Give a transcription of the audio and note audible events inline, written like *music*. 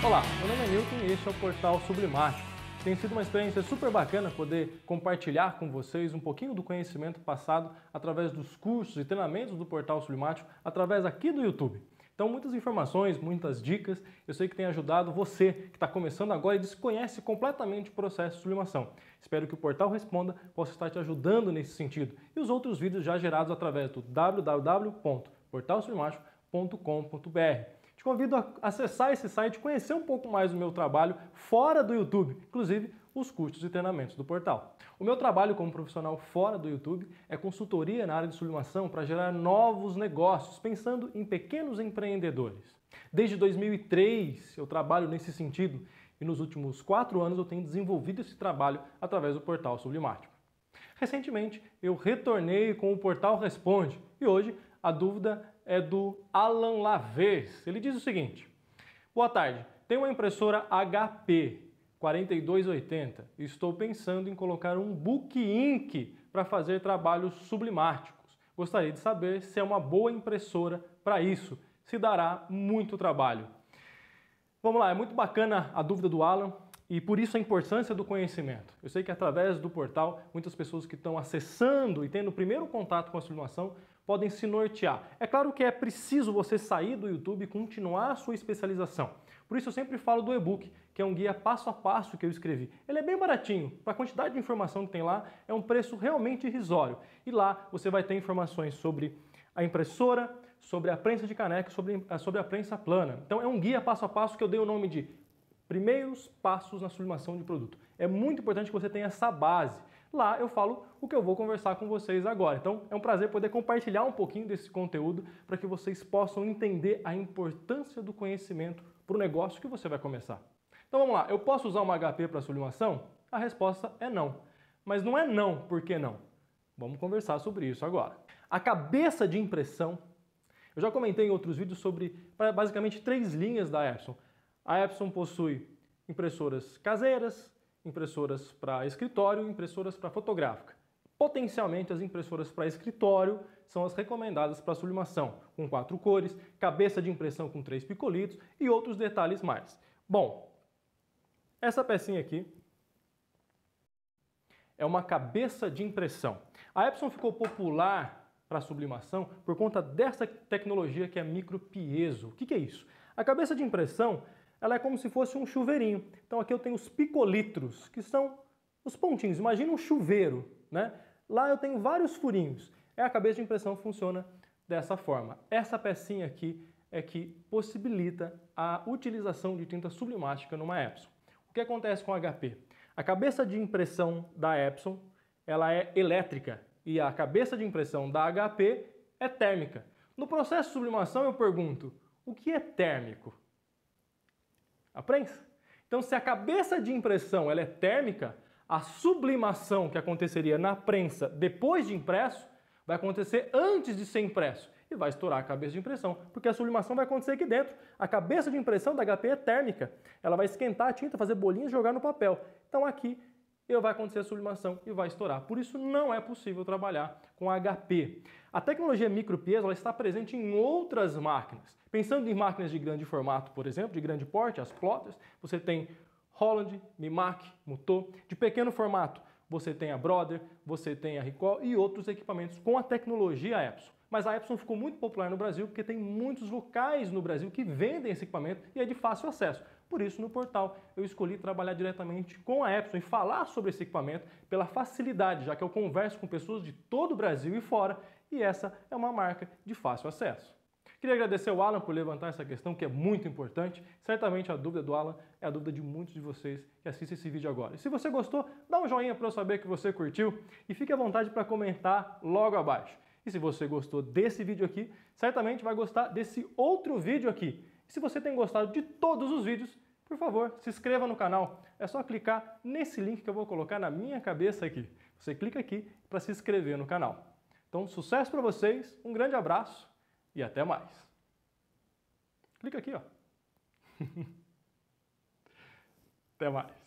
Olá, meu nome é Newton e este é o portal Sublimático. Tem sido uma experiência super bacana poder compartilhar com vocês um pouquinho do conhecimento passado através dos cursos e treinamentos do portal Sublimático, através aqui do YouTube. Então, muitas informações, muitas dicas. Eu sei que tem ajudado você que está começando agora e desconhece completamente o processo de sublimação. Espero que o Portal Responda possa estar te ajudando nesse sentido. E os outros vídeos já gerados através do www.portalsublimático.com.br. Te convido a acessar esse site, conhecer um pouco mais do meu trabalho fora do YouTube, inclusive os cursos e treinamentos do portal. O meu trabalho como profissional fora do YouTube é consultoria na área de sublimação para gerar novos negócios, pensando em pequenos empreendedores. Desde 2003 eu trabalho nesse sentido e nos últimos quatro anos eu tenho desenvolvido esse trabalho através do portal Sublimático. Recentemente eu retornei com o portal Responde e hoje a dúvida é do Alan Laves. Ele diz o seguinte: Boa tarde, tenho uma impressora HP 4280 estou pensando em colocar um book ink para fazer trabalhos sublimáticos. Gostaria de saber se é uma boa impressora para isso, se dará muito trabalho. Vamos lá, é muito bacana a dúvida do Alan. E por isso a importância do conhecimento. Eu sei que através do portal, muitas pessoas que estão acessando e tendo o primeiro contato com a sublimação podem se nortear. É claro que é preciso você sair do YouTube e continuar a sua especialização. Por isso eu sempre falo do e-book, que é um guia passo a passo que eu escrevi. Ele é bem baratinho, para a quantidade de informação que tem lá, é um preço realmente irrisório. E lá você vai ter informações sobre a impressora, sobre a prensa de caneca, sobre, sobre a prensa plana. Então é um guia passo a passo que eu dei o nome de Primeiros passos na sublimação de produto. É muito importante que você tenha essa base. Lá eu falo o que eu vou conversar com vocês agora. Então é um prazer poder compartilhar um pouquinho desse conteúdo para que vocês possam entender a importância do conhecimento para o negócio que você vai começar. Então vamos lá, eu posso usar uma HP para sublimação? A resposta é não. Mas não é não, por que não? Vamos conversar sobre isso agora. A cabeça de impressão, eu já comentei em outros vídeos sobre basicamente três linhas da Epson. A Epson possui impressoras caseiras, impressoras para escritório e impressoras para fotográfica. Potencialmente, as impressoras para escritório são as recomendadas para sublimação, com quatro cores, cabeça de impressão com três picolitos e outros detalhes mais. Bom, essa pecinha aqui é uma cabeça de impressão. A Epson ficou popular para sublimação por conta dessa tecnologia que é micropiezo. O que, que é isso? A cabeça de impressão ela é como se fosse um chuveirinho. Então aqui eu tenho os picolitros, que são os pontinhos. Imagina um chuveiro, né? Lá eu tenho vários furinhos. É a cabeça de impressão funciona dessa forma. Essa pecinha aqui é que possibilita a utilização de tinta sublimática numa Epson. O que acontece com a HP? A cabeça de impressão da Epson, ela é elétrica e a cabeça de impressão da HP é térmica. No processo de sublimação eu pergunto, o que é térmico? a prensa. Então, se a cabeça de impressão ela é térmica, a sublimação que aconteceria na prensa depois de impresso vai acontecer antes de ser impresso e vai estourar a cabeça de impressão, porque a sublimação vai acontecer aqui dentro. A cabeça de impressão da HP é térmica, ela vai esquentar a tinta, fazer bolinhas e jogar no papel. Então aqui e vai acontecer a sublimação e vai estourar. Por isso não é possível trabalhar com HP. A tecnologia micropiezo ela está presente em outras máquinas. Pensando em máquinas de grande formato, por exemplo, de grande porte, as plotters, você tem Holland, Mimac, Mutô. De pequeno formato, você tem a Brother, você tem a Recall e outros equipamentos com a tecnologia Epson. Mas a Epson ficou muito popular no Brasil porque tem muitos locais no Brasil que vendem esse equipamento e é de fácil acesso. Por isso, no portal, eu escolhi trabalhar diretamente com a Epson e falar sobre esse equipamento pela facilidade, já que eu converso com pessoas de todo o Brasil e fora, e essa é uma marca de fácil acesso. Queria agradecer ao Alan por levantar essa questão que é muito importante. Certamente a dúvida do Alan é a dúvida de muitos de vocês que assistem esse vídeo agora. E se você gostou, dá um joinha para eu saber que você curtiu e fique à vontade para comentar logo abaixo. E se você gostou desse vídeo aqui, certamente vai gostar desse outro vídeo aqui e se você tem gostado de todos os vídeos, por favor, se inscreva no canal. É só clicar nesse link que eu vou colocar na minha cabeça aqui. Você clica aqui para se inscrever no canal. Então, sucesso para vocês, um grande abraço e até mais. Clica aqui, ó. *laughs* até mais.